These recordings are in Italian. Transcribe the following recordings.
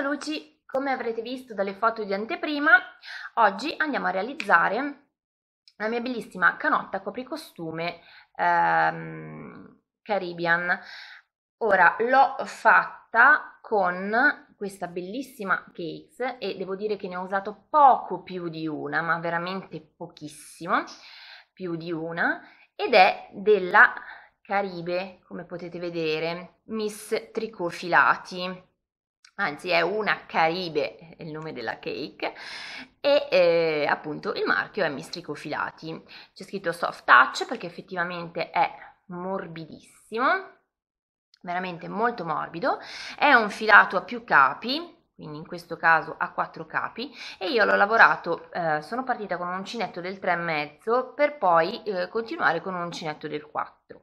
Luci, come avrete visto dalle foto di anteprima, oggi andiamo a realizzare la mia bellissima canotta copricostume ehm, Caribbean. Ora l'ho fatta con questa bellissima cakes e devo dire che ne ho usato poco più di una, ma veramente pochissimo più di una ed è della Caribe, come potete vedere, Miss Tricofilati. Filati anzi è una Caribe, è il nome della cake, e eh, appunto il marchio è Mistrico Filati. C'è scritto soft touch perché effettivamente è morbidissimo, veramente molto morbido, è un filato a più capi, quindi in questo caso a quattro capi e io l'ho lavorato, eh, sono partita con un uncinetto del 3,5 per poi eh, continuare con un uncinetto del 4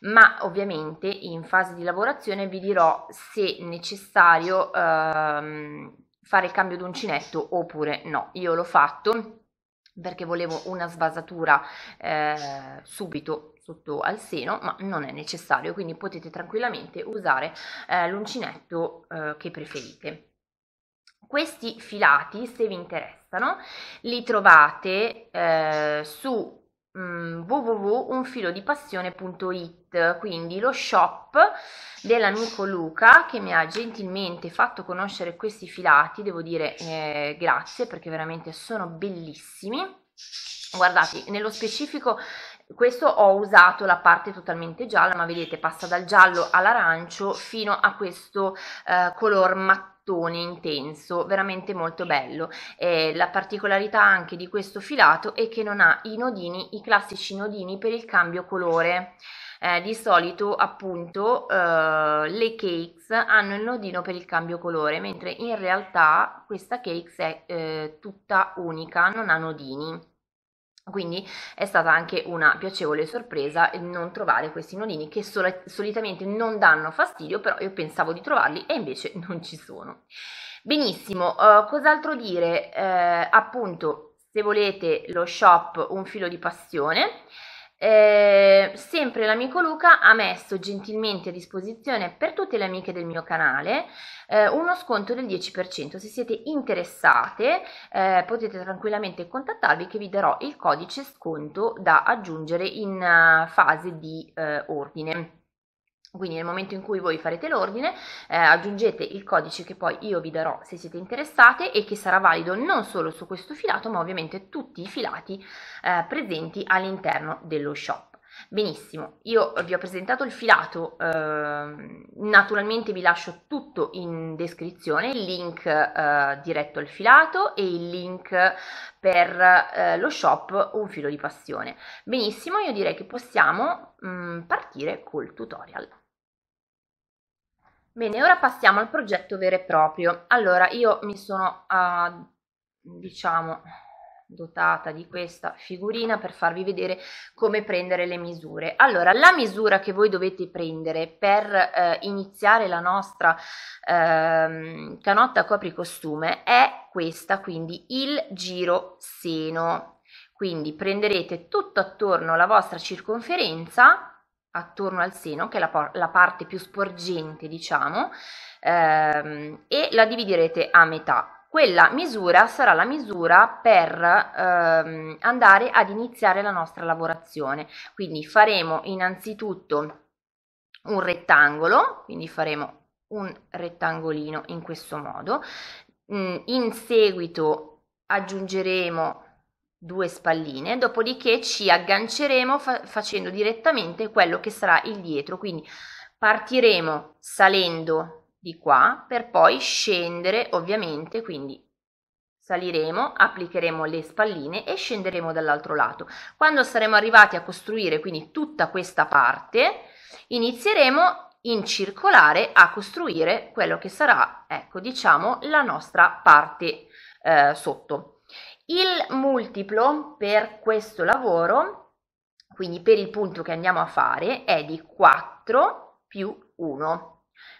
ma ovviamente in fase di lavorazione vi dirò se necessario ehm, fare il cambio d'uncinetto oppure no. Io l'ho fatto perché volevo una svasatura eh, subito sotto al seno, ma non è necessario, quindi potete tranquillamente usare eh, l'uncinetto eh, che preferite. Questi filati, se vi interessano, li trovate eh, su Mm, www.unfilodipassione.it, quindi lo shop dell'amico Luca che mi ha gentilmente fatto conoscere questi filati, devo dire eh, grazie perché veramente sono bellissimi. Guardate, nello specifico questo ho usato la parte totalmente gialla, ma vedete passa dal giallo all'arancio fino a questo eh, color mattino mattone intenso, veramente molto bello. Eh, la particolarità anche di questo filato è che non ha i nodini, i classici nodini per il cambio colore. Eh, di solito appunto eh, le cakes hanno il nodino per il cambio colore, mentre in realtà questa cakes è eh, tutta unica, non ha nodini. Quindi è stata anche una piacevole sorpresa non trovare questi nodini che sol- solitamente non danno fastidio, però io pensavo di trovarli e invece non ci sono. Benissimo, uh, cos'altro dire? Uh, appunto, se volete lo shop Un filo di passione, eh, sempre l'amico Luca ha messo gentilmente a disposizione per tutte le amiche del mio canale eh, uno sconto del 10%. Se siete interessate eh, potete tranquillamente contattarvi che vi darò il codice sconto da aggiungere in uh, fase di uh, ordine. Quindi nel momento in cui voi farete l'ordine eh, aggiungete il codice che poi io vi darò se siete interessate e che sarà valido non solo su questo filato ma ovviamente tutti i filati eh, presenti all'interno dello shop. Benissimo, io vi ho presentato il filato, eh, naturalmente vi lascio tutto in descrizione, il link eh, diretto al filato e il link per eh, lo shop Un filo di passione. Benissimo, io direi che possiamo mh, mm, partire col tutorial. Bene, ora passiamo al progetto vero e proprio. Allora, io mi sono, uh, diciamo, dotata di questa figurina per farvi vedere come prendere le misure. Allora, la misura che voi dovete prendere per eh, iniziare la nostra eh, canotta costume è questa, quindi il giro seno. Quindi prenderete tutto attorno alla vostra circonferenza attorno al seno, che è la, la parte più sporgente, diciamo, ehm, e la dividerete a metà. Quella misura sarà la misura per ehm, andare ad iniziare la nostra lavorazione. Quindi faremo innanzitutto un rettangolo, quindi faremo un rettangolino in questo modo. Mm, in seguito aggiungeremo due spalline, dopodiché ci agganceremo fa- facendo direttamente quello che sarà il dietro, quindi partiremo salendo di qua per poi scendere ovviamente, quindi saliremo, applicheremo le spalline e scenderemo dall'altro lato. Quando saremo arrivati a costruire quindi tutta questa parte, inizieremo in circolare a costruire quello che sarà, ecco, diciamo, la nostra parte eh, sotto. Il multiplo per questo lavoro, quindi per il punto che andiamo a fare, è di 4 più 1.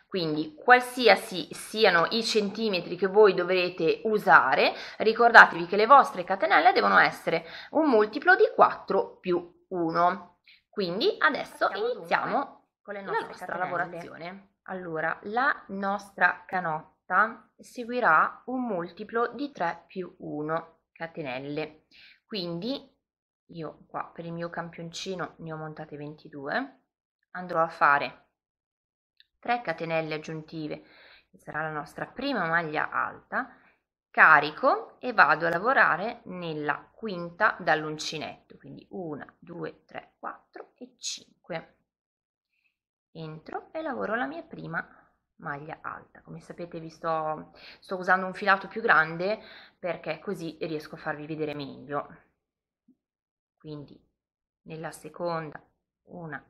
Quindi qualsiasi siano i centimetri che voi dovrete usare, ricordatevi che le vostre catenelle devono essere un multiplo di 4 più 1. Quindi adesso iniziamo, iniziamo con le nostre la nostra catenelle. lavorazione. Allora, la nostra canotta seguirà un multiplo di 3 più 1 catenelle quindi io qua per il mio campioncino ne ho montate 22 andrò a fare 3 catenelle aggiuntive che sarà la nostra prima maglia alta carico e vado a lavorare nella quinta dall'uncinetto quindi 1 2 3 4 e 5 entro e lavoro la mia prima maglia alta come sapete vi sto, sto usando un filato più grande perché così riesco a farvi vedere meglio quindi nella seconda una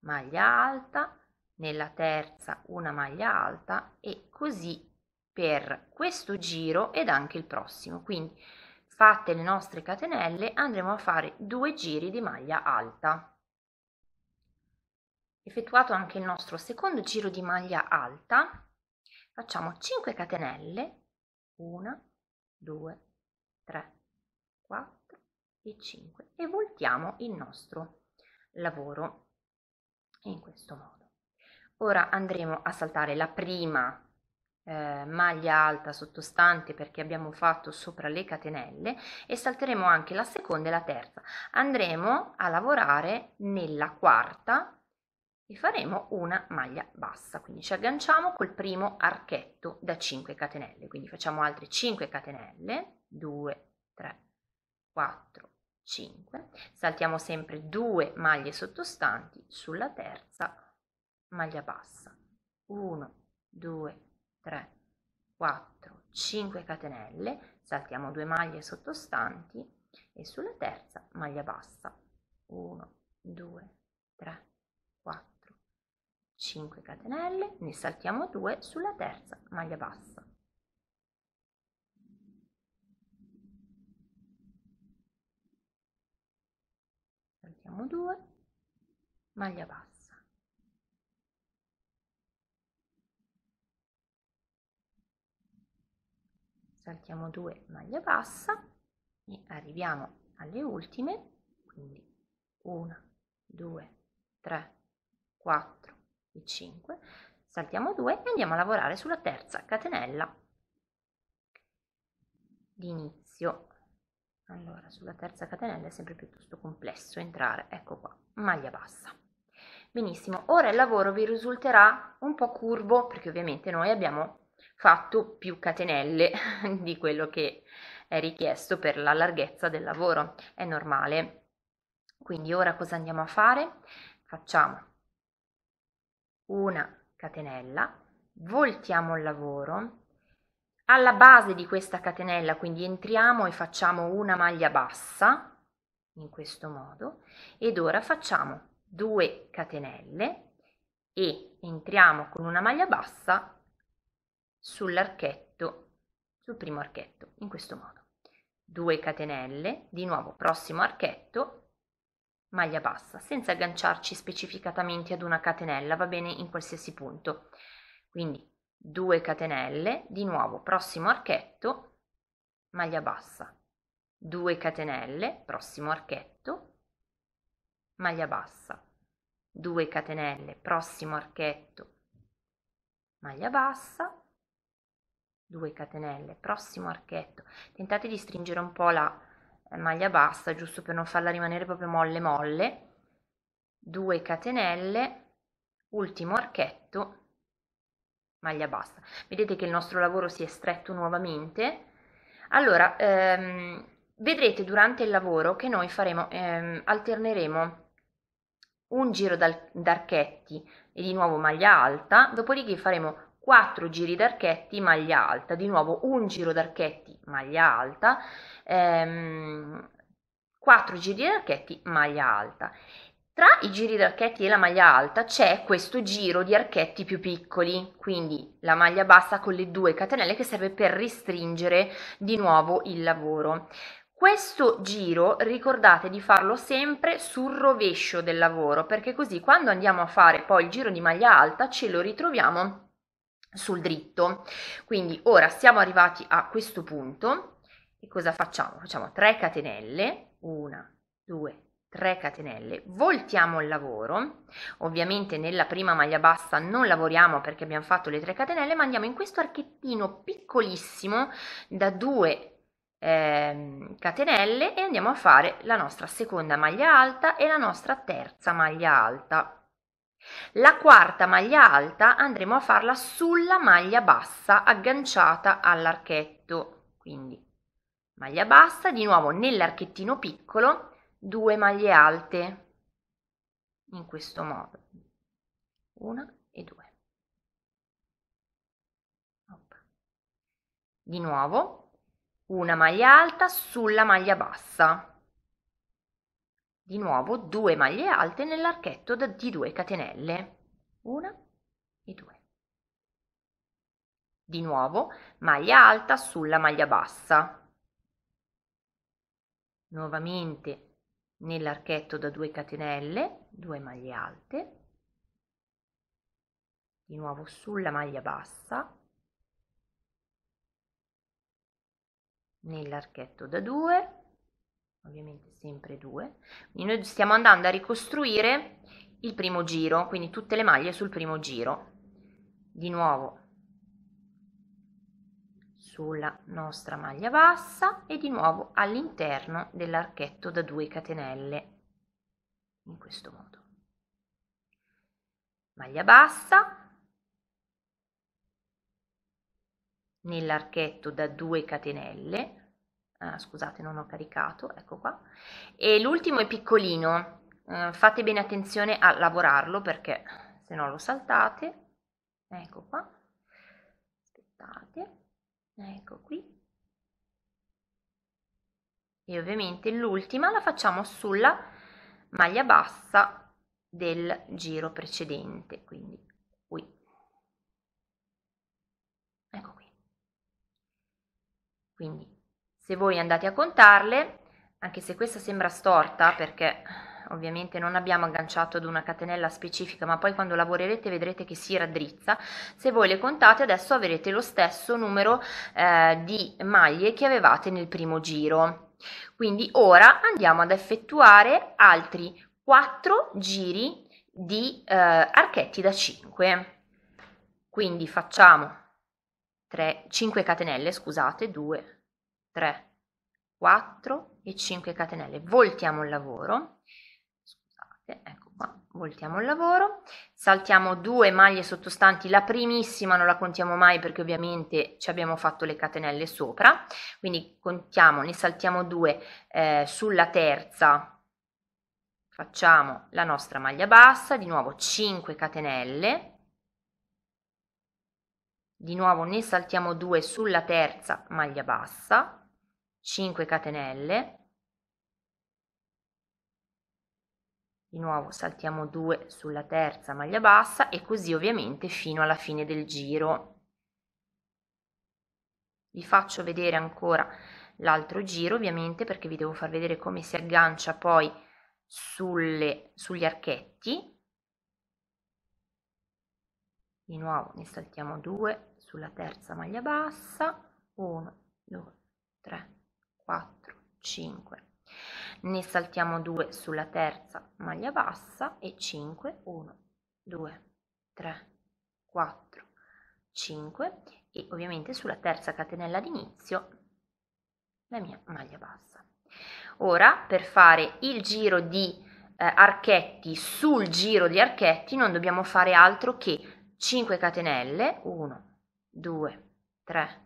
maglia alta nella terza una maglia alta e così per questo giro ed anche il prossimo quindi fatte le nostre catenelle andremo a fare due giri di maglia alta effettuato anche il nostro secondo giro di maglia alta facciamo 5 catenelle 1 2 3 4 e 5 e voltiamo il nostro lavoro in questo modo ora andremo a saltare la prima eh, maglia alta sottostante perché abbiamo fatto sopra le catenelle e salteremo anche la seconda e la terza andremo a lavorare nella quarta e faremo una maglia bassa quindi ci agganciamo col primo archetto da 5 catenelle quindi facciamo altre 5 catenelle 2 3 4 5 saltiamo sempre due maglie sottostanti sulla terza maglia bassa 1 2 3 4 5 catenelle saltiamo due maglie sottostanti e sulla terza maglia bassa 1 2 3 5 catenelle, ne saltiamo 2 sulla terza maglia bassa. Saltiamo 2, maglia bassa. Saltiamo 2, maglia bassa e arriviamo alle ultime, quindi 1, 2, 3, 4, e 5, saltiamo 2 e andiamo a lavorare sulla terza catenella di inizio. Allora, sulla terza catenella è sempre piuttosto complesso entrare, ecco qua, maglia bassa. Benissimo, ora il lavoro vi risulterà un po' curvo perché ovviamente noi abbiamo fatto più catenelle di quello che è richiesto per la larghezza del lavoro, è normale. Quindi ora cosa andiamo a fare? Facciamo una catenella, voltiamo il lavoro, alla base di questa catenella quindi entriamo e facciamo una maglia bassa, in questo modo, ed ora facciamo 2 catenelle e entriamo con una maglia bassa sull'archetto, sul primo archetto, in questo modo. 2 catenelle, di nuovo prossimo archetto maglia bassa, senza agganciarci specificatamente ad una catenella, va bene in qualsiasi punto. Quindi 2 catenelle, di nuovo prossimo archetto, maglia bassa, 2 catenelle, prossimo archetto, maglia bassa, 2 catenelle, prossimo archetto, maglia bassa, 2 catenelle, prossimo archetto. Tentate di stringere un po' la maglia bassa giusto per non farla rimanere proprio molle molle 2 catenelle ultimo archetto maglia bassa vedete che il nostro lavoro si è stretto nuovamente allora ehm, vedrete durante il lavoro che noi faremo ehm, alterneremo un giro d'archetti e di nuovo maglia alta dopodiché faremo 4 giri d'archetti maglia alta, di nuovo un giro d'archetti maglia alta, ehm, 4 giri d'archetti maglia alta. Tra i giri d'archetti e la maglia alta c'è questo giro di archetti più piccoli, quindi la maglia bassa con le due catenelle che serve per restringere di nuovo il lavoro. Questo giro ricordate di farlo sempre sul rovescio del lavoro perché così quando andiamo a fare poi il giro di maglia alta ce lo ritroviamo sul dritto. Quindi ora siamo arrivati a questo punto e cosa facciamo? Facciamo 3 catenelle, 1, 2, 3 catenelle, voltiamo il lavoro, ovviamente nella prima maglia bassa non lavoriamo perché abbiamo fatto le 3 catenelle, ma andiamo in questo archettino piccolissimo da 2 eh, catenelle e andiamo a fare la nostra seconda maglia alta e la nostra terza maglia alta. La quarta maglia alta andremo a farla sulla maglia bassa agganciata all'archetto, quindi maglia bassa, di nuovo nell'archettino piccolo, due maglie alte, in questo modo, una e due. Di nuovo una maglia alta sulla maglia bassa, di nuovo 2 maglie alte nell'archetto di 2 catenelle 1 e 2 di nuovo maglia alta sulla maglia bassa nuovamente nell'archetto da 2 catenelle 2 maglie alte di nuovo sulla maglia bassa nell'archetto da 2 ovviamente sempre 2 quindi noi stiamo andando a ricostruire il primo giro quindi tutte le maglie sul primo giro di nuovo sulla nostra maglia bassa e di nuovo all'interno dell'archetto da 2 catenelle in questo modo maglia bassa nell'archetto da 2 catenelle Ah, scusate non ho caricato, ecco qua, e l'ultimo è piccolino, eh, fate bene attenzione a lavorarlo perché se no lo saltate, ecco qua, aspettate, ecco qui, e ovviamente l'ultima la facciamo sulla maglia bassa del giro precedente, quindi qui. Ecco qui. Quindi se voi andate a contarle, anche se questa sembra storta perché ovviamente non abbiamo agganciato ad una catenella specifica, ma poi quando lavorerete vedrete che si raddrizza. Se voi le contate adesso avrete lo stesso numero eh, di maglie che avevate nel primo giro. Quindi ora andiamo ad effettuare altri 4 giri di eh, archetti da 5. Quindi facciamo 3, 5 catenelle, scusate, 2, 3, 4 e 5 catenelle. Voltiamo il lavoro, scusate, ecco qua, voltiamo il lavoro, saltiamo due maglie sottostanti, la primissima non la contiamo mai perché ovviamente ci abbiamo fatto le catenelle sopra, quindi contiamo, ne saltiamo due eh, sulla terza, facciamo la nostra maglia bassa, di nuovo 5 catenelle, di nuovo ne saltiamo due sulla terza maglia bassa, 5 catenelle di nuovo saltiamo 2 sulla terza maglia bassa e così ovviamente fino alla fine del giro vi faccio vedere ancora l'altro giro ovviamente perché vi devo far vedere come si aggancia poi sulle, sugli archetti di nuovo ne saltiamo 2 sulla terza maglia bassa 1 2 3 4, 5. Ne saltiamo 2 sulla terza maglia bassa e 5, 1, 2, 3, 4, 5 e ovviamente sulla terza catenella d'inizio la mia maglia bassa. Ora per fare il giro di eh, archetti sul giro di archetti non dobbiamo fare altro che 5 catenelle 1 2 3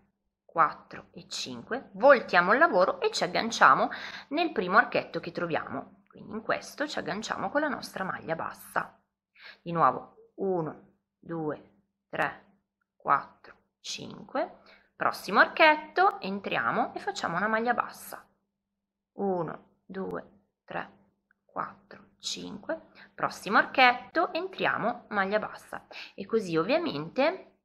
4 e 5, voltiamo il lavoro e ci agganciamo nel primo archetto che troviamo. Quindi in questo ci agganciamo con la nostra maglia bassa. Di nuovo 1, 2, 3, 4, 5. Prossimo archetto, entriamo e facciamo una maglia bassa. 1, 2, 3, 4, 5. Prossimo archetto, entriamo, maglia bassa. E così ovviamente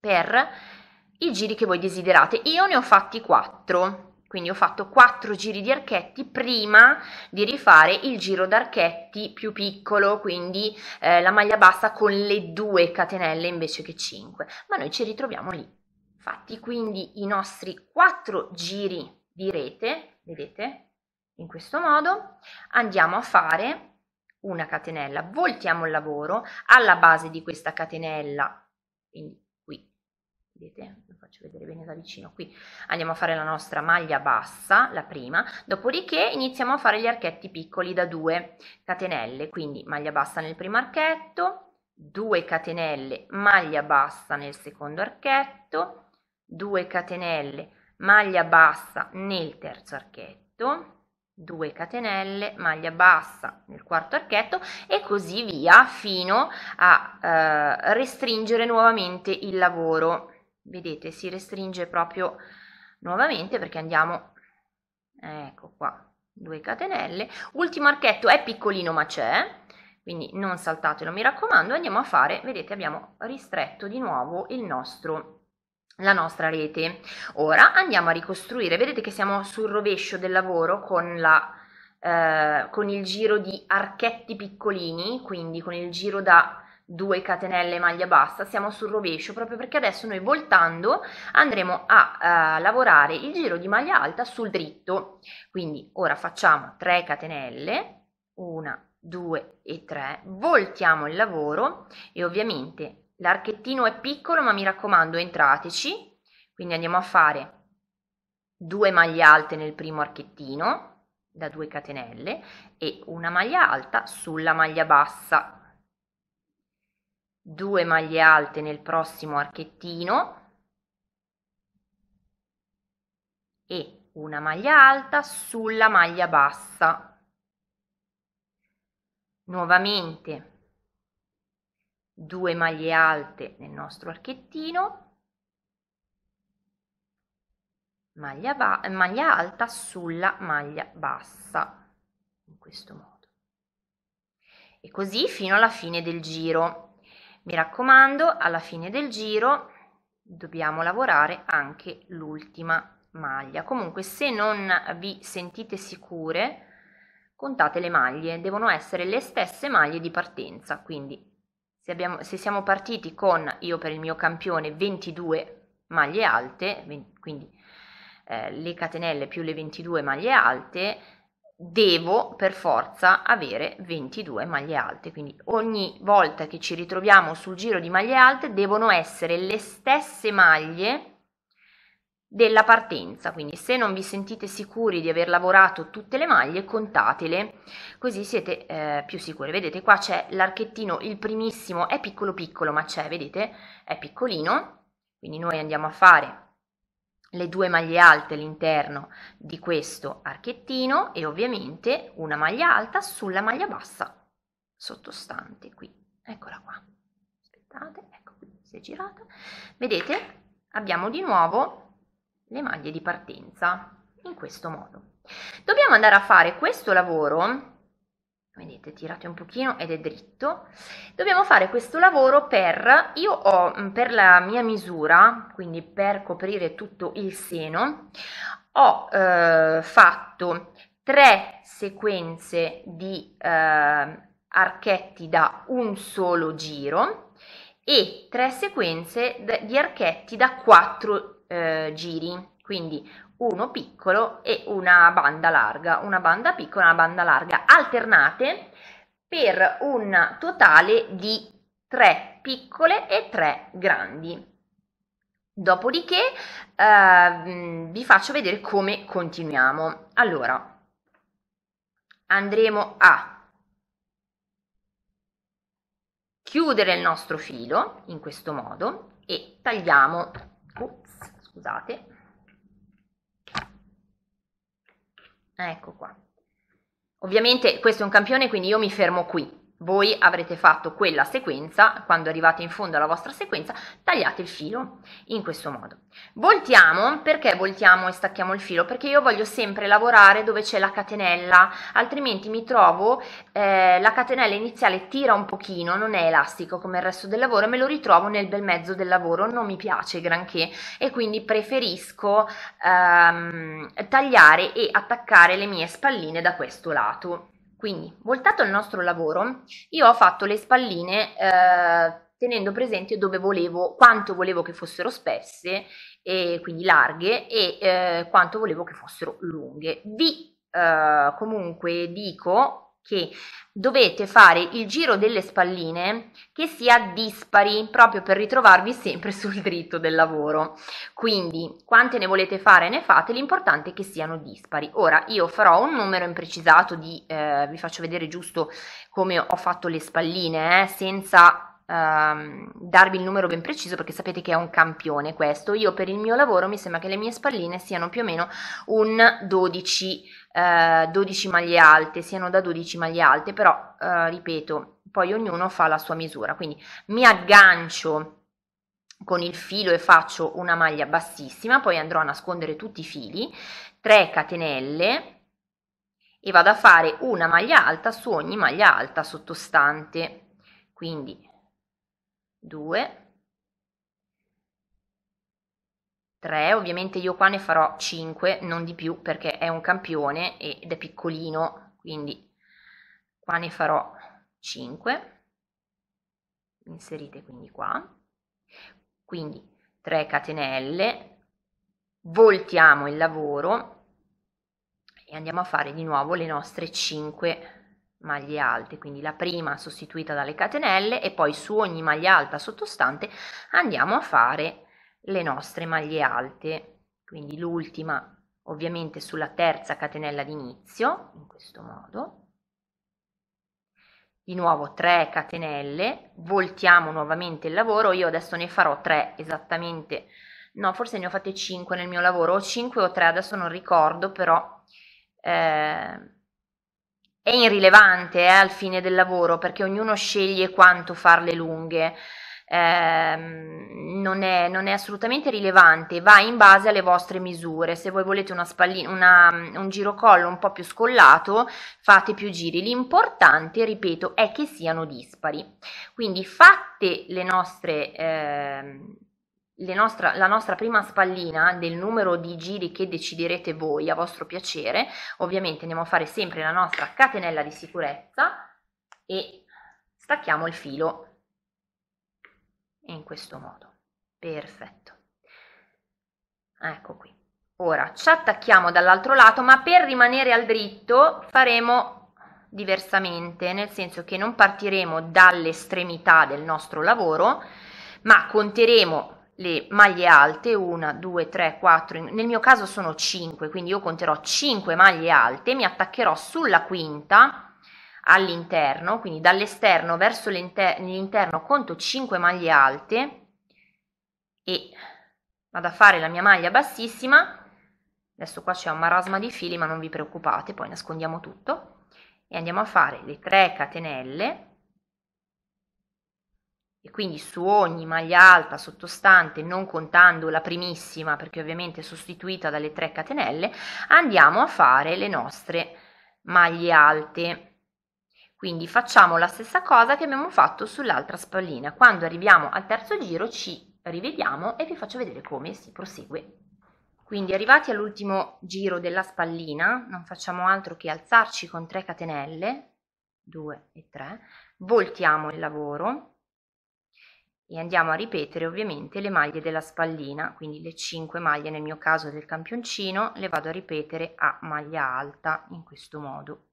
per i giri che voi desiderate. Io ne ho fatti 4, quindi ho fatto 4 giri di archetti prima di rifare il giro d'archetti più piccolo, quindi eh, la maglia bassa con le 2 catenelle invece che 5. Ma noi ci ritroviamo lì. Fatti quindi i nostri 4 giri di rete, vedete? In questo modo andiamo a fare una catenella, voltiamo il lavoro alla base di questa catenella, quindi vedete lo faccio vedere bene da vicino qui andiamo a fare la nostra maglia bassa la prima dopodiché iniziamo a fare gli archetti piccoli da 2 catenelle quindi maglia bassa nel primo archetto 2 catenelle maglia bassa nel secondo archetto 2 catenelle maglia bassa nel terzo archetto 2 catenelle maglia bassa nel quarto archetto e così via fino a eh, restringere nuovamente il lavoro vedete si restringe proprio nuovamente perché andiamo ecco qua due catenelle ultimo archetto è piccolino ma c'è quindi non saltatelo mi raccomando andiamo a fare vedete abbiamo ristretto di nuovo il nostro la nostra rete ora andiamo a ricostruire vedete che siamo sul rovescio del lavoro con la eh, con il giro di archetti piccolini quindi con il giro da 2 catenelle maglia bassa siamo sul rovescio proprio perché adesso noi voltando andremo a uh, lavorare il giro di maglia alta sul dritto quindi ora facciamo 3 catenelle 1 2 e 3 voltiamo il lavoro e ovviamente l'archettino è piccolo ma mi raccomando entrateci quindi andiamo a fare 2 maglie alte nel primo archettino da 2 catenelle e una maglia alta sulla maglia bassa 2 maglie alte nel prossimo archettino e una maglia alta sulla maglia bassa nuovamente 2 maglie alte nel nostro archettino Maglia, maglia, alta sulla maglia bassa in questo modo e così fino alla fine del giro mi raccomando, alla fine del giro dobbiamo lavorare anche l'ultima maglia. Comunque se non vi sentite sicure, contate le maglie, devono essere le stesse maglie di partenza, quindi se, abbiamo, se siamo partiti con, io per il mio campione, 22 maglie alte, quindi eh, le catenelle più le 22 maglie alte, devo per forza avere 22 maglie alte quindi ogni volta che ci ritroviamo sul giro di maglie alte devono essere le stesse maglie della partenza quindi se non vi sentite sicuri di aver lavorato tutte le maglie contatele così siete eh, più sicuri vedete qua c'è l'archettino il primissimo è piccolo piccolo ma c'è vedete è piccolino quindi noi andiamo a fare le due maglie alte all'interno di questo archettino e ovviamente una maglia alta sulla maglia bassa sottostante qui eccola qua aspettate ecco qui si è girata vedete abbiamo di nuovo le maglie di partenza in questo modo dobbiamo andare a fare questo lavoro vedete tirate un pochino ed è dritto dobbiamo fare questo lavoro per io ho mm, per la mia misura quindi per coprire tutto il seno ho eh, fatto tre sequenze di eh, archetti da un solo giro e tre sequenze di archetti da quattro eh, giri quindi uno piccolo e una banda larga, una banda piccola e una banda larga, alternate per un totale di 3 piccole e 3 grandi. Dopodiché eh, vi faccio vedere come continuiamo. Allora, andremo a chiudere il nostro filo in questo modo e tagliamo, ups, scusate, Ecco qua. Ovviamente questo è un campione, quindi io mi fermo qui voi avrete fatto quella sequenza, quando arrivate in fondo alla vostra sequenza, tagliate il filo in questo modo. Voltiamo, perché voltiamo e stacchiamo il filo? Perché io voglio sempre lavorare dove c'è la catenella, altrimenti mi trovo eh, la catenella iniziale tira un pochino, non è elastico come il resto del lavoro, me lo ritrovo nel bel mezzo del lavoro, non mi piace granché e quindi preferisco ehm, tagliare e attaccare le mie spalline da questo lato. Quindi, voltato il nostro lavoro, io ho fatto le spalline eh, tenendo presente dove volevo, quanto volevo che fossero spesse, e quindi larghe, e eh, quanto volevo che fossero lunghe. Vi eh, comunque dico che dovete fare il giro delle spalline che sia dispari proprio per ritrovarvi sempre sul dritto del lavoro quindi quante ne volete fare ne fate l'importante è che siano dispari ora io farò un numero imprecisato di eh, vi faccio vedere giusto come ho fatto le spalline eh, senza ehm, darvi il numero ben preciso perché sapete che è un campione questo. Io per il mio lavoro mi sembra che le mie spalline siano più o meno un 12, 12 eh, maglie alte, siano da 12 maglie alte, però eh, ripeto, poi ognuno fa la sua misura. Quindi mi aggancio con il filo e faccio una maglia bassissima, poi andrò a nascondere tutti i fili, 3 catenelle e vado a fare una maglia alta su ogni maglia alta sottostante. Quindi 2, 3, ovviamente io qua ne farò 5, non di più perché è un campione ed è piccolino, quindi qua ne farò 5, inserite quindi qua, quindi 3 catenelle, voltiamo il lavoro e andiamo a fare di nuovo le nostre 5 maglie alte, quindi la prima sostituita dalle catenelle e poi su ogni maglia alta sottostante andiamo a fare le nostre maglie alte, quindi l'ultima ovviamente sulla terza catenella d'inizio, in questo modo, di nuovo 3 catenelle, voltiamo nuovamente il lavoro, io adesso ne farò 3 esattamente, no forse ne ho fatte 5 nel mio lavoro, o 5 o 3 adesso non ricordo però, eh, è irrilevante eh, al fine del lavoro perché ognuno sceglie quanto farle lunghe. Eh, non, è, non, è, assolutamente rilevante, va in base alle vostre misure. Se voi volete una spallina, una, un girocollo un po' più scollato, fate più giri. L'importante, ripeto, è che siano dispari. Quindi fatte le nostre eh, nostra, la nostra prima spallina del numero di giri che deciderete voi a vostro piacere, ovviamente andiamo a fare sempre la nostra catenella di sicurezza e stacchiamo il filo in questo modo. Perfetto. Ecco qui. Ora ci attacchiamo dall'altro lato, ma per rimanere al dritto faremo diversamente, nel senso che non partiremo dall'estremità del nostro lavoro, ma conteremo le maglie alte, 1, 2, 3, 4, nel mio caso sono 5, quindi io conterò 5 maglie alte, mi attaccherò sulla quinta all'interno, quindi dall'esterno verso l'interno conto 5 maglie alte e vado a fare la mia maglia bassissima, adesso qua c'è un marasma di fili ma non vi preoccupate, poi nascondiamo tutto e andiamo a fare le 3 catenelle e quindi su ogni maglia alta sottostante, non contando la primissima perché ovviamente è sostituita dalle 3 catenelle, andiamo a fare le nostre maglie alte. Quindi facciamo la stessa cosa che abbiamo fatto sull'altra spallina. Quando arriviamo al terzo giro ci rivediamo e vi faccio vedere come si prosegue. Quindi arrivati all'ultimo giro della spallina, non facciamo altro che alzarci con 3 catenelle, 2 e 3, voltiamo il lavoro e andiamo a ripetere ovviamente le maglie della spallina quindi le 5 maglie nel mio caso del campioncino le vado a ripetere a maglia alta in questo modo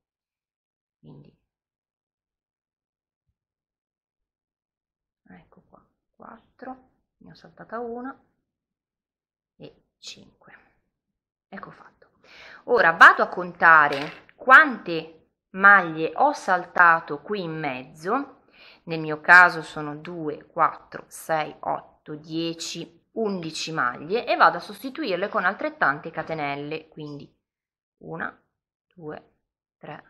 quindi ah, ecco qua 4 ne ho saltata una e 5 ecco fatto ora vado a contare quante maglie ho saltato qui in mezzo nel mio caso sono 2, 4, 6, 8, 10, 11 maglie e vado a sostituirle con altrettante catenelle, quindi 1, 2, 3,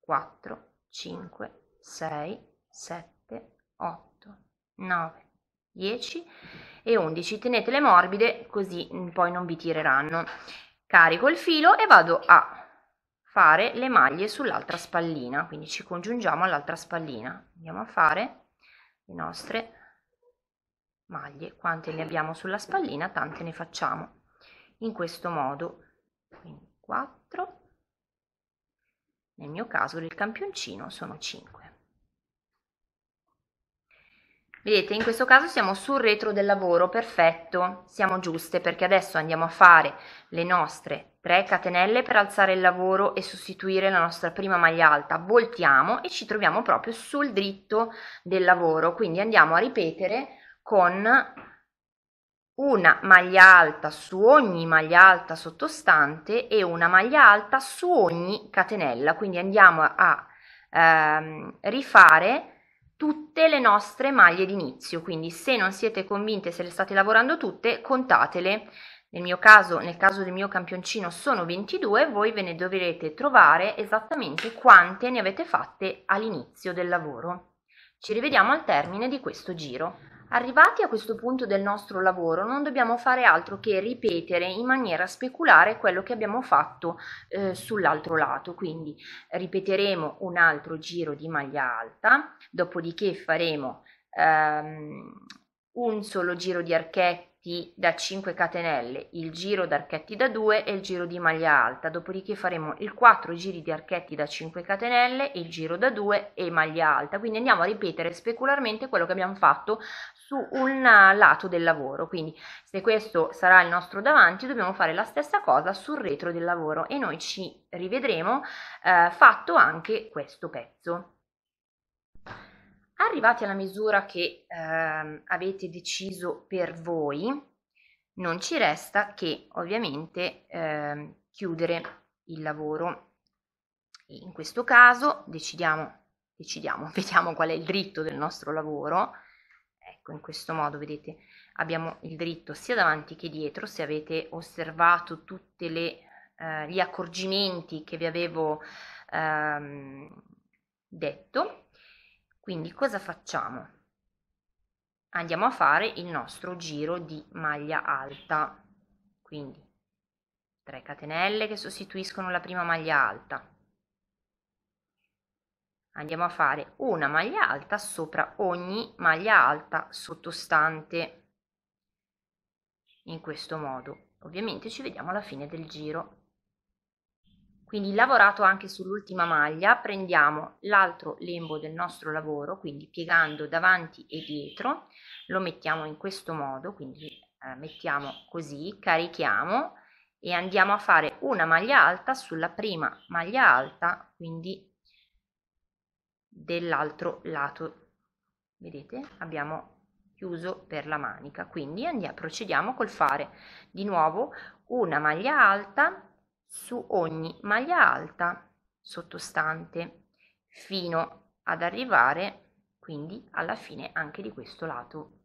4, 5, 6, 7, 8, 9, 10 e 11. Tenetele morbide così poi non vi tireranno. Carico il filo e vado a fare le maglie sull'altra spallina quindi ci congiungiamo all'altra spallina andiamo a fare le nostre maglie quante ne abbiamo sulla spallina tante ne facciamo in questo modo quindi 4 nel mio caso del campioncino sono 5 Vedete, in questo caso siamo sul retro del lavoro, perfetto, siamo giuste perché adesso andiamo a fare le nostre 3 catenelle per alzare il lavoro e sostituire la nostra prima maglia alta. Voltiamo e ci troviamo proprio sul dritto del lavoro, quindi andiamo a ripetere con una maglia alta su ogni maglia alta sottostante e una maglia alta su ogni catenella, quindi andiamo a ehm, rifare tutte le nostre maglie d'inizio, quindi se non siete convinte se le state lavorando tutte, contatele. Nel mio caso, nel caso del mio campioncino sono 22, voi ve ne dovrete trovare esattamente quante ne avete fatte all'inizio del lavoro. Ci rivediamo al termine di questo giro. Arrivati a questo punto del nostro lavoro non dobbiamo fare altro che ripetere in maniera speculare quello che abbiamo fatto eh, sull'altro lato, quindi ripeteremo un altro giro di maglia alta, dopodiché faremo ehm, un solo giro di archetti da 5 catenelle, il giro d'archetti da 2 e il giro di maglia alta, dopodiché faremo il 4 giri di archetti da 5 catenelle, il giro da 2 e maglia alta, quindi andiamo a ripetere specularmente quello che abbiamo fatto su un lato del lavoro. Quindi se questo sarà il nostro davanti, dobbiamo fare la stessa cosa sul retro del lavoro e noi ci rivedremo eh, fatto anche questo pezzo. Arrivati alla misura che eh, avete deciso per voi, non ci resta che ovviamente eh, chiudere il lavoro. E in questo caso decidiamo, decidiamo, vediamo qual è il dritto del nostro lavoro Ecco, in questo modo, vedete, abbiamo il dritto sia davanti che dietro. Se avete osservato tutti eh, gli accorgimenti che vi avevo ehm, detto, quindi cosa facciamo? Andiamo a fare il nostro giro di maglia alta. Quindi 3 catenelle che sostituiscono la prima maglia alta, andiamo a fare una maglia alta sopra ogni maglia alta sottostante in questo modo ovviamente ci vediamo alla fine del giro quindi lavorato anche sull'ultima maglia prendiamo l'altro lembo del nostro lavoro quindi piegando davanti e dietro lo mettiamo in questo modo quindi eh, mettiamo così carichiamo e andiamo a fare una maglia alta sulla prima maglia alta quindi dell'altro lato vedete abbiamo chiuso per la manica quindi andiamo procediamo col fare di nuovo una maglia alta su ogni maglia alta sottostante fino ad arrivare quindi alla fine anche di questo lato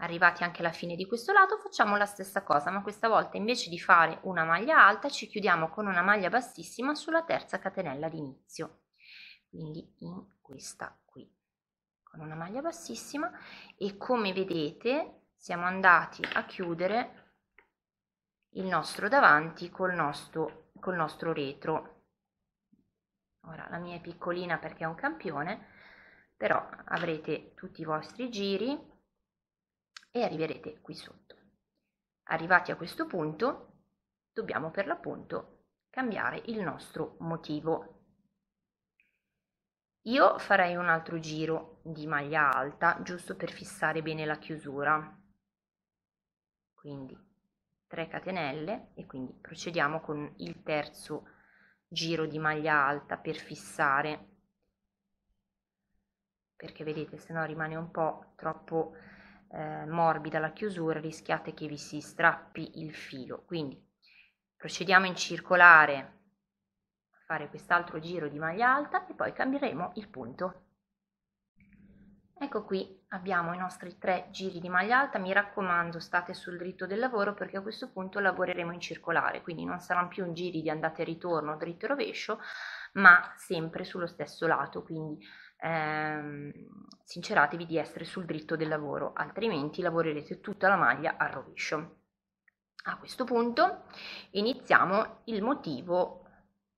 Arrivati anche alla fine di questo lato facciamo la stessa cosa ma questa volta invece di fare una maglia alta ci chiudiamo con una maglia bassissima sulla terza catenella d'inizio. Quindi in questa qui con una maglia bassissima e come vedete siamo andati a chiudere il nostro davanti col nostro, col nostro retro. Ora la mia è piccolina perché è un campione però avrete tutti i vostri giri e arriverete qui sotto. Arrivati a questo punto dobbiamo per l'appunto cambiare il nostro motivo. Io farei un altro giro di maglia alta giusto per fissare bene la chiusura. Quindi 3 catenelle e quindi procediamo con il terzo giro di maglia alta per fissare perché vedete se no rimane un po' troppo eh, morbida la chiusura rischiate che vi si strappi il filo quindi procediamo in circolare a fare quest'altro giro di maglia alta e poi cambieremo il punto ecco qui abbiamo i nostri tre giri di maglia alta mi raccomando state sul dritto del lavoro perché a questo punto lavoreremo in circolare quindi non saranno più giri di andata e ritorno dritto e rovescio ma sempre sullo stesso lato quindi ehm, sinceratevi di essere sul dritto del lavoro, altrimenti lavorerete tutta la maglia al rovescio. A questo punto iniziamo il motivo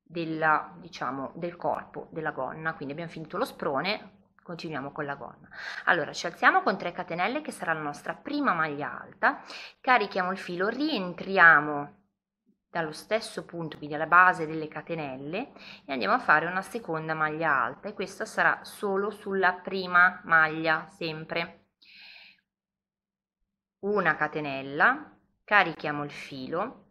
della, diciamo, del corpo, della gonna, quindi abbiamo finito lo sprone, continuiamo con la gonna. Allora ci alziamo con 3 catenelle che sarà la nostra prima maglia alta, carichiamo il filo, rientriamo dallo stesso punto, quindi alla base delle catenelle, e andiamo a fare una seconda maglia alta e questa sarà solo sulla prima maglia, sempre. Una catenella, carichiamo il filo,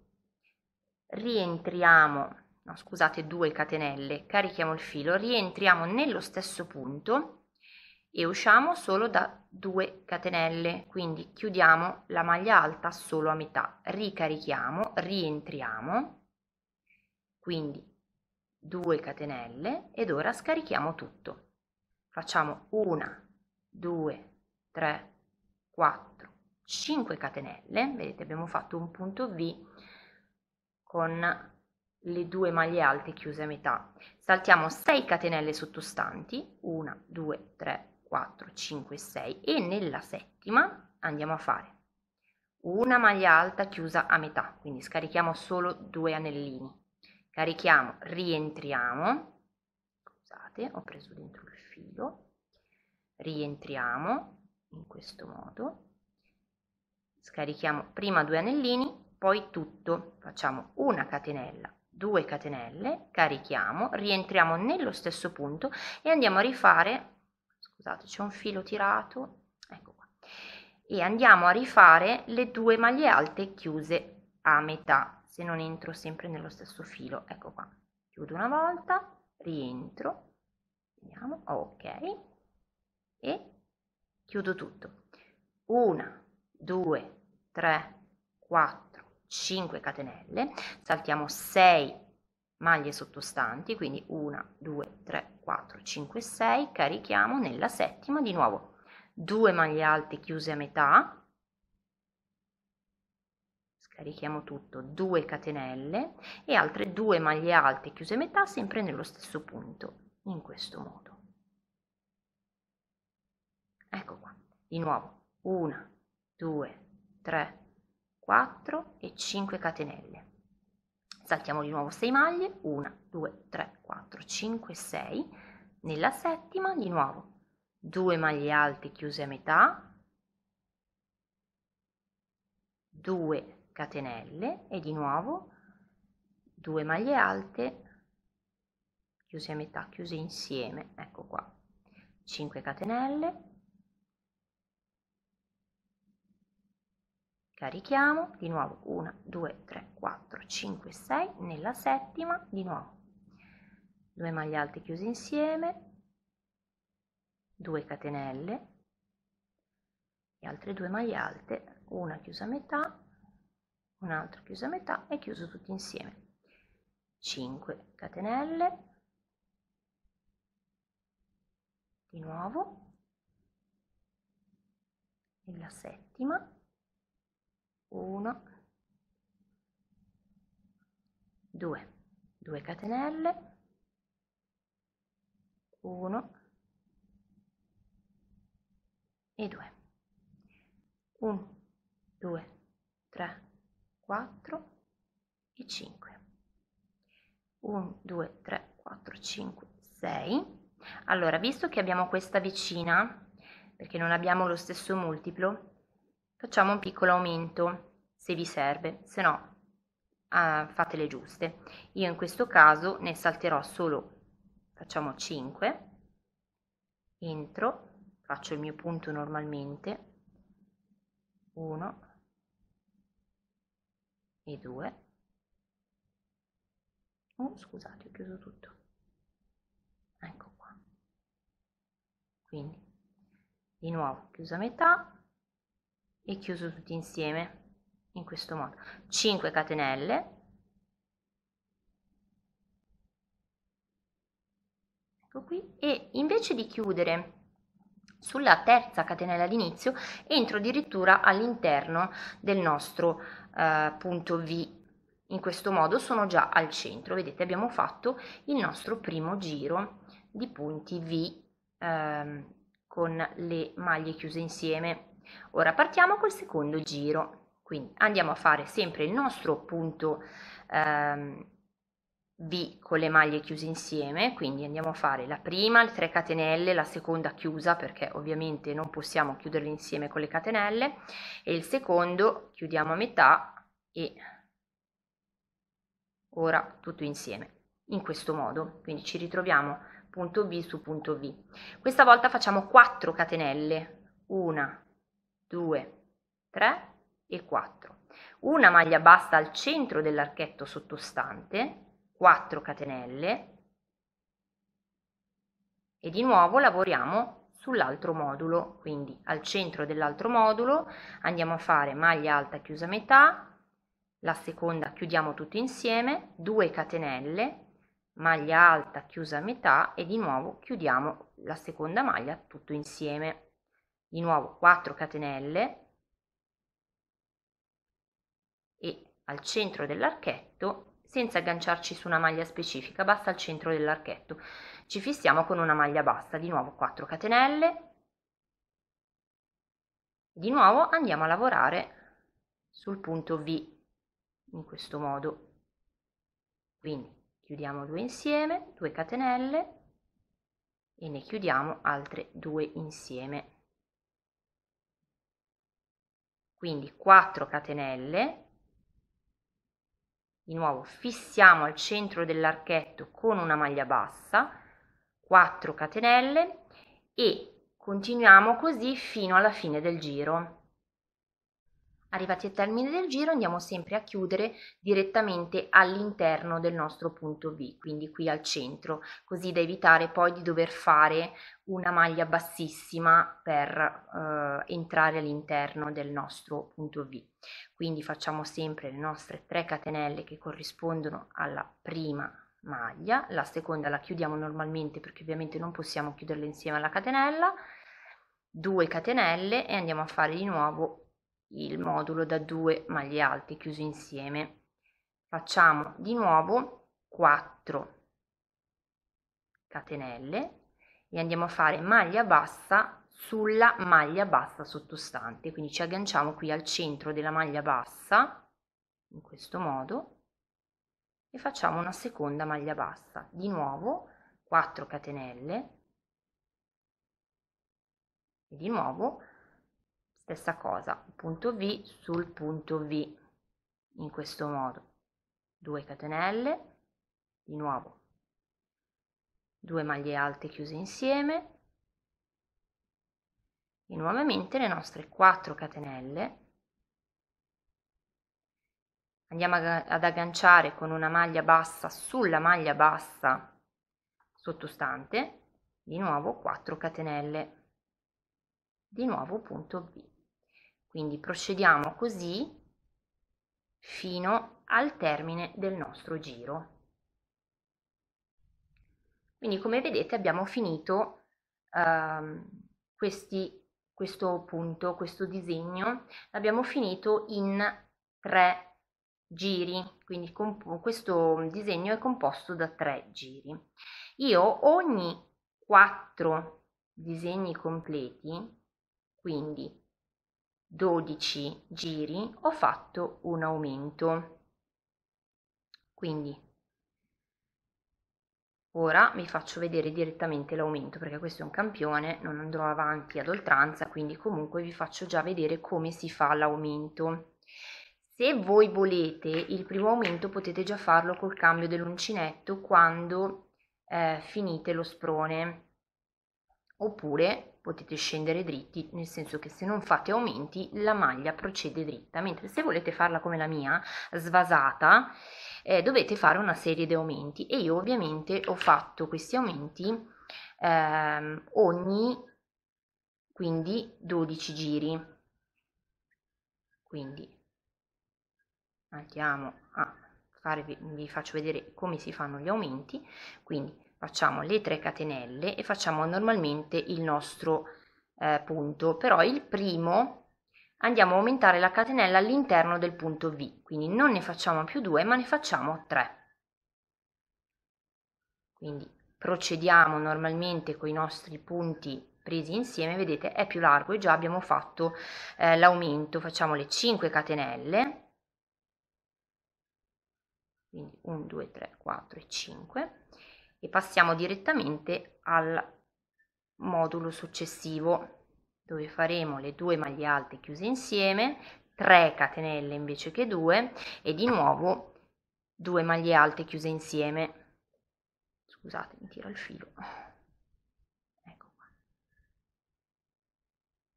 rientriamo, no, scusate, due catenelle, carichiamo il filo, rientriamo nello stesso punto e usciamo solo da 2 catenelle quindi chiudiamo la maglia alta solo a metà ricarichiamo rientriamo quindi 2 catenelle ed ora scarichiamo tutto facciamo 1 2 3 4 5 catenelle vedete abbiamo fatto un punto v con le due maglie alte chiuse a metà saltiamo 6 catenelle sottostanti 1 2 3 4, 5, 6 e nella settima andiamo a fare una maglia alta chiusa a metà, quindi scarichiamo solo due anellini. Carichiamo, rientriamo, scusate, ho preso dentro il filo, rientriamo in questo modo, scarichiamo prima due anellini, poi tutto, facciamo una catenella, due catenelle, carichiamo, rientriamo nello stesso punto e andiamo a rifare scusate, c'è un filo tirato, ecco qua, e andiamo a rifare le due maglie alte chiuse a metà, se non entro sempre nello stesso filo, ecco qua, chiudo una volta, rientro, vediamo, ok, e chiudo tutto, una, due, tre, quattro, 5 catenelle, saltiamo 6 maglie sottostanti, quindi 1, 2, 3, 4, 5, 6, carichiamo nella settima di nuovo 2 maglie alte chiuse a metà, scarichiamo tutto, 2 catenelle e altre 2 maglie alte chiuse a metà sempre nello stesso punto, in questo modo. Ecco qua, di nuovo 1, 2, 3, 4 e 5 catenelle saltiamo di nuovo 6 maglie 1 2 3 4 5 6 nella settima di nuovo 2 maglie alte chiuse a metà 2 catenelle e di nuovo 2 maglie alte chiuse a metà chiuse insieme ecco qua 5 catenelle carichiamo di nuovo 1 2 3 4 5 6 nella settima di nuovo 2 maglie alte chiuse insieme 2 catenelle e altre 2 maglie alte una chiusa a metà un'altra chiusa a metà e chiuso tutti insieme 5 catenelle di nuovo nella settima 1 2 2 catenelle 1 e 2 1 2 3 4 e 5 1 2 3 4 5 6 allora visto che abbiamo questa vicina perché non abbiamo lo stesso multiplo facciamo un piccolo aumento se vi serve, se no eh, fate le giuste. Io in questo caso ne salterò solo, facciamo 5, entro, faccio il mio punto normalmente, 1 e 2. Oh, scusate, ho chiuso tutto. Ecco qua. Quindi, di nuovo, chiusa metà, e chiuso tutti insieme in questo modo 5 catenelle ecco qui e invece di chiudere sulla terza catenella d'inizio entro addirittura all'interno del nostro eh, punto V in questo modo sono già al centro vedete abbiamo fatto il nostro primo giro di punti V eh, con le maglie chiuse insieme Ora partiamo col secondo giro. Quindi andiamo a fare sempre il nostro punto ehm, V con le maglie chiuse insieme, quindi andiamo a fare la prima, le 3 catenelle, la seconda chiusa perché ovviamente non possiamo chiuderle insieme con le catenelle e il secondo chiudiamo a metà e ora tutto insieme in questo modo, quindi ci ritroviamo punto V su punto V. Questa volta facciamo 4 catenelle, 1, 2, 3 e 4. Una maglia bassa al centro dell'archetto sottostante, 4 catenelle e di nuovo lavoriamo sull'altro modulo, quindi al centro dell'altro modulo andiamo a fare maglia alta chiusa metà, la seconda chiudiamo tutto insieme, 2 catenelle, maglia alta chiusa metà e di nuovo chiudiamo la seconda maglia tutto insieme di nuovo 4 catenelle e al centro dell'archetto senza agganciarci su una maglia specifica basta al centro dell'archetto ci fissiamo con una maglia bassa di nuovo 4 catenelle di nuovo andiamo a lavorare sul punto V in questo modo quindi chiudiamo due insieme 2 catenelle e ne chiudiamo altre due insieme quindi 4 catenelle di nuovo fissiamo al centro dell'archetto con una maglia bassa 4 catenelle e continuiamo così fino alla fine del giro Arrivati al termine del giro andiamo sempre a chiudere direttamente all'interno del nostro punto V, quindi qui al centro, così da evitare poi di dover fare una maglia bassissima per eh, entrare all'interno del nostro punto V. Quindi facciamo sempre le nostre 3 catenelle che corrispondono alla prima maglia, la seconda la chiudiamo normalmente perché ovviamente non possiamo chiuderla insieme alla catenella, 2 catenelle e andiamo a fare di nuovo il modulo da due maglie alte chiuso insieme facciamo di nuovo 4 catenelle e andiamo a fare maglia bassa sulla maglia bassa sottostante quindi ci agganciamo qui al centro della maglia bassa in questo modo e facciamo una seconda maglia bassa di nuovo 4 catenelle e di nuovo stessa cosa punto V sul punto V in questo modo 2 catenelle di nuovo 2 maglie alte chiuse insieme e nuovamente le nostre 4 catenelle andiamo ad agganciare con una maglia bassa sulla maglia bassa sottostante di nuovo 4 catenelle di nuovo punto B quindi procediamo così fino al termine del nostro giro. Quindi come vedete abbiamo finito ehm, questi, questo punto, questo disegno, l'abbiamo finito in tre giri, quindi questo disegno è composto da tre giri. Io ogni quattro disegni completi, quindi 12 giri ho fatto un aumento. Quindi ora vi faccio vedere direttamente l'aumento perché questo è un campione, non andrò avanti ad oltranza, quindi comunque vi faccio già vedere come si fa l'aumento. Se voi volete il primo aumento potete già farlo col cambio dell'uncinetto quando eh, finite lo sprone oppure potete scendere dritti, nel senso che se non fate aumenti la maglia procede dritta, mentre se volete farla come la mia, svasata, eh, dovete fare una serie di aumenti e io ovviamente ho fatto questi aumenti ehm, ogni quindi 12 giri. Quindi andiamo a fare, vi faccio vedere come si fanno gli aumenti, quindi facciamo le 3 catenelle e facciamo normalmente il nostro eh, punto però il primo andiamo a aumentare la catenella all'interno del punto V quindi non ne facciamo più 2 ma ne facciamo 3 quindi procediamo normalmente con i nostri punti presi insieme vedete è più largo e già abbiamo fatto eh, l'aumento facciamo le 5 catenelle quindi 1 2 3 4 e 5 e passiamo direttamente al modulo successivo dove faremo le due maglie alte chiuse insieme 3 catenelle invece che 2 e di nuovo 2 maglie alte chiuse insieme scusate mi tiro il filo ecco qua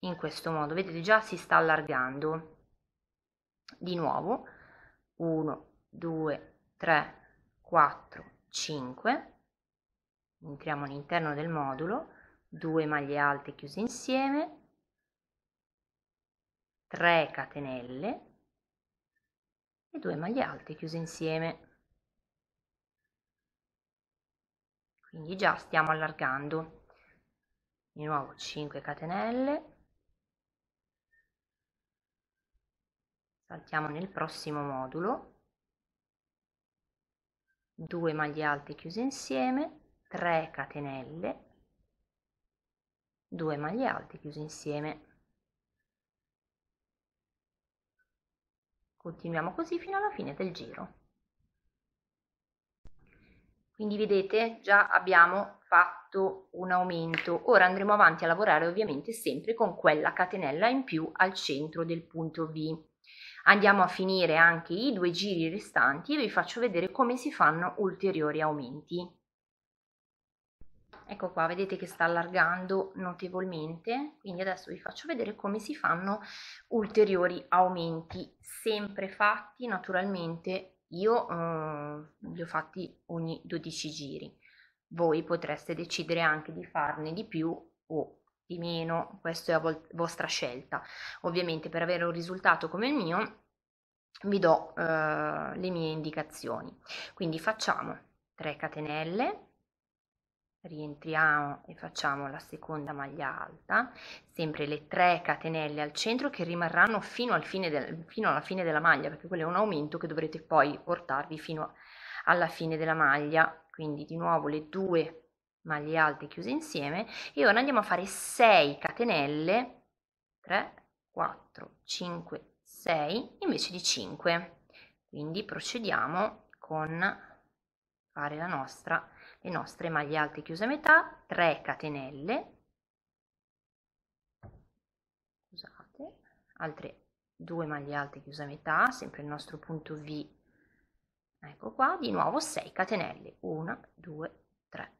in questo modo vedete già si sta allargando di nuovo 1 2 3 4 5 entriamo all'interno del modulo 2 maglie alte chiuse insieme 3 catenelle e 2 maglie alte chiuse insieme quindi già stiamo allargando di nuovo 5 catenelle saltiamo nel prossimo modulo 2 maglie alte chiuse insieme 3 catenelle 2 maglie alte chiuse insieme continuiamo così fino alla fine del giro quindi vedete già abbiamo fatto un aumento ora andremo avanti a lavorare ovviamente sempre con quella catenella in più al centro del punto V andiamo a finire anche i due giri restanti e vi faccio vedere come si fanno ulteriori aumenti ecco qua vedete che sta allargando notevolmente quindi adesso vi faccio vedere come si fanno ulteriori aumenti sempre fatti naturalmente io eh, li ho fatti ogni 12 giri voi potreste decidere anche di farne di più o di meno questa è la vostra scelta ovviamente per avere un risultato come il mio vi do eh, le mie indicazioni quindi facciamo 3 catenelle rientriamo e facciamo la seconda maglia alta sempre le 3 catenelle al centro che rimarranno fino, al fine del, fino alla fine della maglia perché quello è un aumento che dovrete poi portarvi fino alla fine della maglia quindi di nuovo le due maglie alte chiuse insieme e ora andiamo a fare 6 catenelle 3 4 5 6 invece di 5 quindi procediamo con fare la nostra le nostre maglie alte chiuse a metà, 3 catenelle, scusate, altre 2 maglie alte chiuse a metà, sempre il nostro punto V, ecco qua, di nuovo 6 catenelle, 1, 2, 3,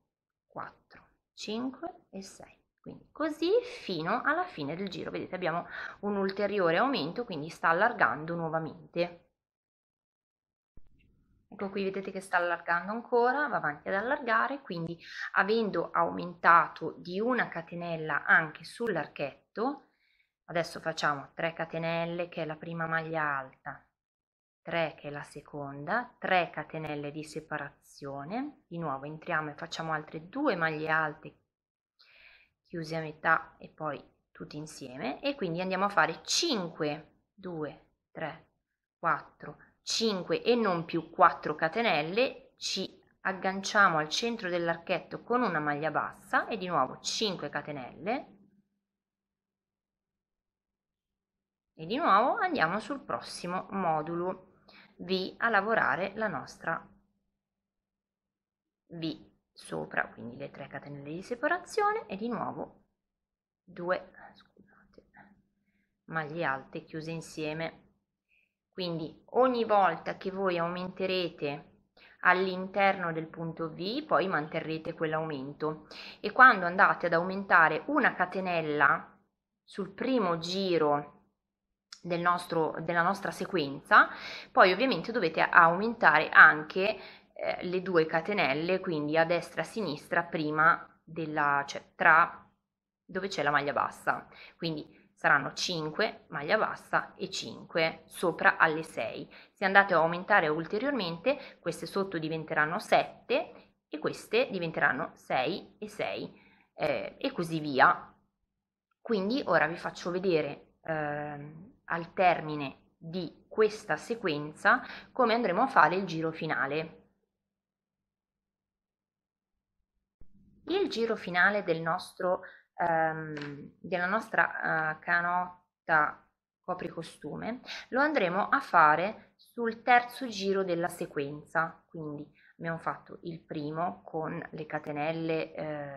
4, 5 e 6. Quindi così fino alla fine del giro, vedete abbiamo un ulteriore aumento, quindi sta allargando nuovamente. Ecco qui vedete che sta allargando ancora, va avanti ad allargare, quindi avendo aumentato di una catenella anche sull'archetto, adesso facciamo 3 catenelle che è la prima maglia alta, 3 che è la seconda, 3 catenelle di separazione, di nuovo entriamo e facciamo altre due maglie alte chiuse a metà e poi tutte insieme e quindi andiamo a fare 5, 2, 3, 4, 5. 5 e non più 4 catenelle, ci agganciamo al centro dell'archetto con una maglia bassa e di nuovo 5 catenelle e di nuovo andiamo sul prossimo modulo V a lavorare la nostra V sopra, quindi le 3 catenelle di separazione e di nuovo 2 scusate, maglie alte chiuse insieme quindi ogni volta che voi aumenterete all'interno del punto V, poi manterrete quell'aumento e quando andate ad aumentare una catenella sul primo giro del nostro, della nostra sequenza, poi ovviamente dovete aumentare anche eh, le due catenelle, quindi a destra e a sinistra prima della, cioè tra dove c'è la maglia bassa. Quindi saranno 5 maglia bassa e 5 sopra alle 6. Se andate a aumentare ulteriormente, queste sotto diventeranno 7 e queste diventeranno 6 e 6 eh, e così via. Quindi ora vi faccio vedere eh, al termine di questa sequenza come andremo a fare il giro finale. Il giro finale del nostro ehm, della nostra eh, canotta copricostume lo andremo a fare sul terzo giro della sequenza quindi abbiamo fatto il primo con le catenelle eh,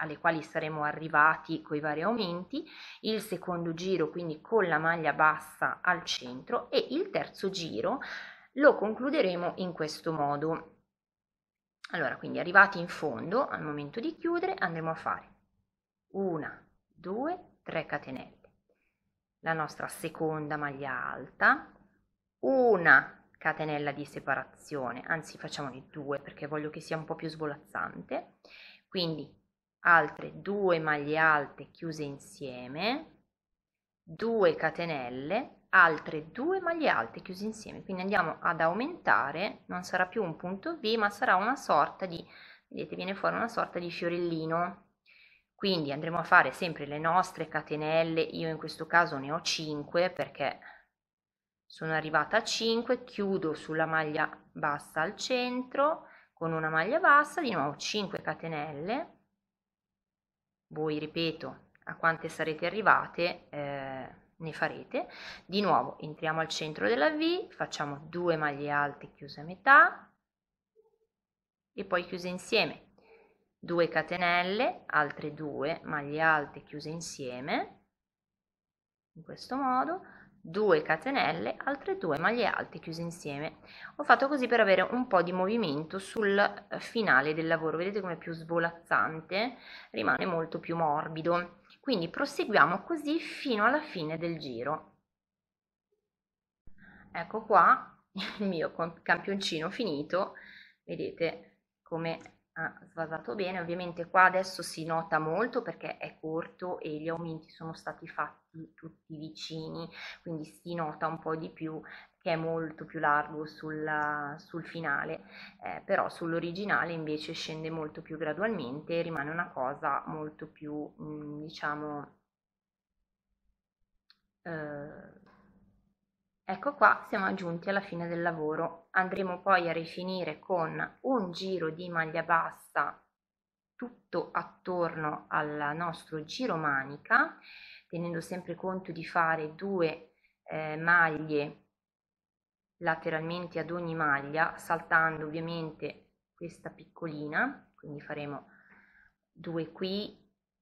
alle quali saremo arrivati con i vari aumenti, il secondo giro quindi con la maglia bassa al centro e il terzo giro lo concluderemo in questo modo. Allora, quindi arrivati in fondo, al momento di chiudere, andremo a fare una, due, tre catenelle. La nostra seconda maglia alta, una catenella di separazione, anzi facciamone due perché voglio che sia un po' più svolazzante, quindi altre due maglie alte chiuse insieme, due catenelle, altre due maglie alte chiuse insieme, quindi andiamo ad aumentare, non sarà più un punto V ma sarà una sorta di, vedete viene fuori una sorta di fiorellino, quindi andremo a fare sempre le nostre catenelle io in questo caso ne ho 5 perché sono arrivata a 5 chiudo sulla maglia bassa al centro con una maglia bassa di nuovo 5 catenelle voi ripeto a quante sarete arrivate eh, ne farete di nuovo entriamo al centro della V facciamo due maglie alte chiuse a metà e poi chiuse insieme 2 catenelle, altre 2 maglie alte chiuse insieme, in questo modo, 2 catenelle, altre 2 maglie alte chiuse insieme. Ho fatto così per avere un po' di movimento sul eh, finale del lavoro, vedete come più svolazzante, rimane molto più morbido. Quindi proseguiamo così fino alla fine del giro. Ecco qua il mio campioncino finito, vedete come svasato bene. Ovviamente qua adesso si nota molto perché è corto e gli aumenti sono stati fatti tutti vicini, quindi si nota un po' di più che è molto più largo sul, sul finale, eh, però sull'originale invece scende molto più gradualmente e rimane una cosa molto più, mh, mm, diciamo, eh, Ecco qua siamo giunti alla fine del lavoro. Andremo poi a rifinire con un giro di maglia bassa tutto attorno al nostro giro manica, tenendo sempre conto di fare due eh, maglie lateralmente ad ogni maglia, saltando ovviamente questa piccolina, quindi faremo due qui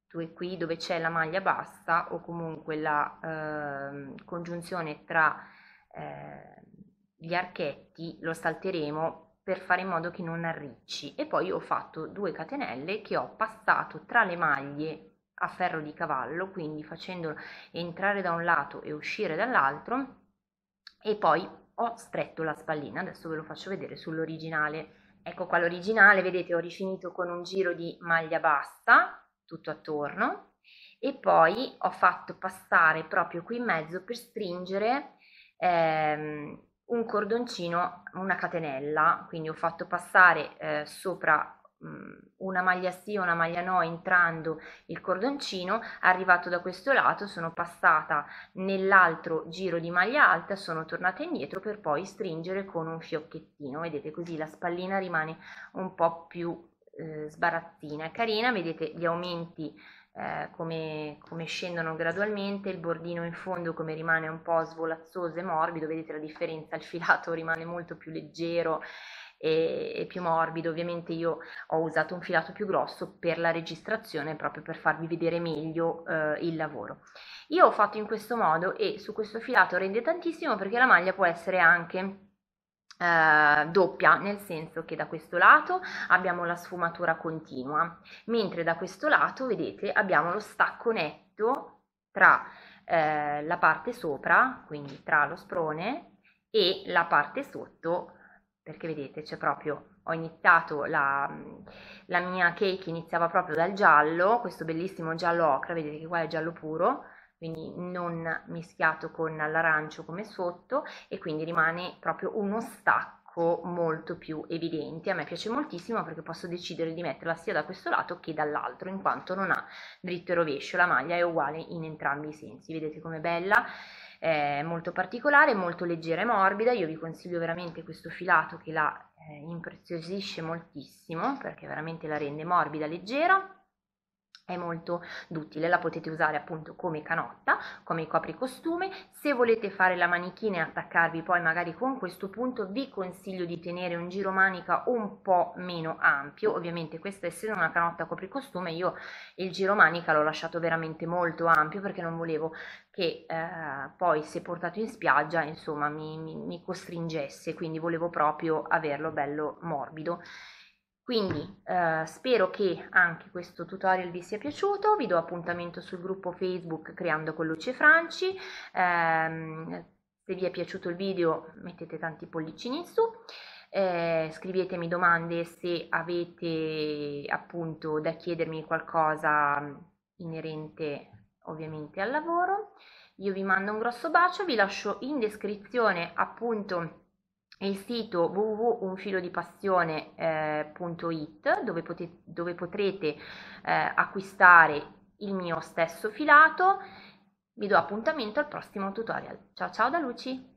due qui dove c'è la maglia bassa o comunque la eh, congiunzione tra eh, gli archetti lo salteremo per fare in modo che non arricci e poi ho fatto due catenelle che ho passato tra le maglie a ferro di cavallo quindi facendolo entrare da un lato e uscire dall'altro e poi ho stretto la spallina adesso ve lo faccio vedere sull'originale ecco qua l'originale vedete ho rifinito con un giro di maglia bassa tutto attorno e poi ho fatto passare proprio qui in mezzo per stringere ehm, un cordoncino, una catenella, quindi ho fatto passare eh, sopra mh, una maglia sì e una maglia no entrando il cordoncino arrivato da questo lato sono passata nell'altro giro di maglia alta sono tornata indietro per poi stringere con un fiocchettino vedete così la spallina rimane un po più eh, sbarazzina carina vedete gli aumenti eh, come, come, scendono gradualmente, il bordino in fondo come rimane un po' svolazzoso e morbido, vedete la differenza, il filato rimane molto più leggero e, e più morbido, ovviamente io ho usato un filato più grosso per la registrazione proprio per farvi vedere meglio eh, il lavoro. Io ho fatto in questo modo e su questo filato rende tantissimo perché la maglia può essere anche eh, doppia nel senso che da questo lato abbiamo la sfumatura continua mentre da questo lato vedete abbiamo lo stacco netto tra eh, la parte sopra quindi tra lo sprone e la parte sotto perché vedete c'è proprio ho iniziato la, la mia cake iniziava proprio dal giallo questo bellissimo giallo ocra vedete che qua è giallo puro quindi non mischiato con l'arancio come sotto e quindi rimane proprio uno stacco molto più evidente. A me piace moltissimo perché posso decidere di metterla sia da questo lato che dall'altro, in quanto non ha dritto e rovescio, la maglia è uguale in entrambi i sensi. Vedete com'è bella? È molto particolare, molto leggera e morbida. Io vi consiglio veramente questo filato che la eh, impreziosisce moltissimo perché veramente la rende morbida, leggera è molto duttile, la potete usare appunto come canotta, come copricostume, se volete fare la manichina e attaccarvi poi magari con questo punto vi consiglio di tenere un giro manica un po' meno ampio, ovviamente questa essendo una canotta copricostume io il giro manica l'ho lasciato veramente molto ampio perché non volevo che eh, poi se portato in spiaggia insomma mi, mi, mi costringesse, quindi volevo proprio averlo bello morbido. Quindi eh, spero che anche questo tutorial vi sia piaciuto, vi do appuntamento sul gruppo Facebook Creando con Luce Franci, eh, se vi è piaciuto il video mettete tanti pollicini in su, eh, scrivetemi domande se avete appunto da chiedermi qualcosa inerente ovviamente al lavoro. Io vi mando un grosso bacio, vi lascio in descrizione appunto il sito www.unfilodipassione.it eh, dove, dove potrete eh, acquistare il mio stesso filato. Vi do appuntamento al prossimo tutorial. Ciao ciao da Luci!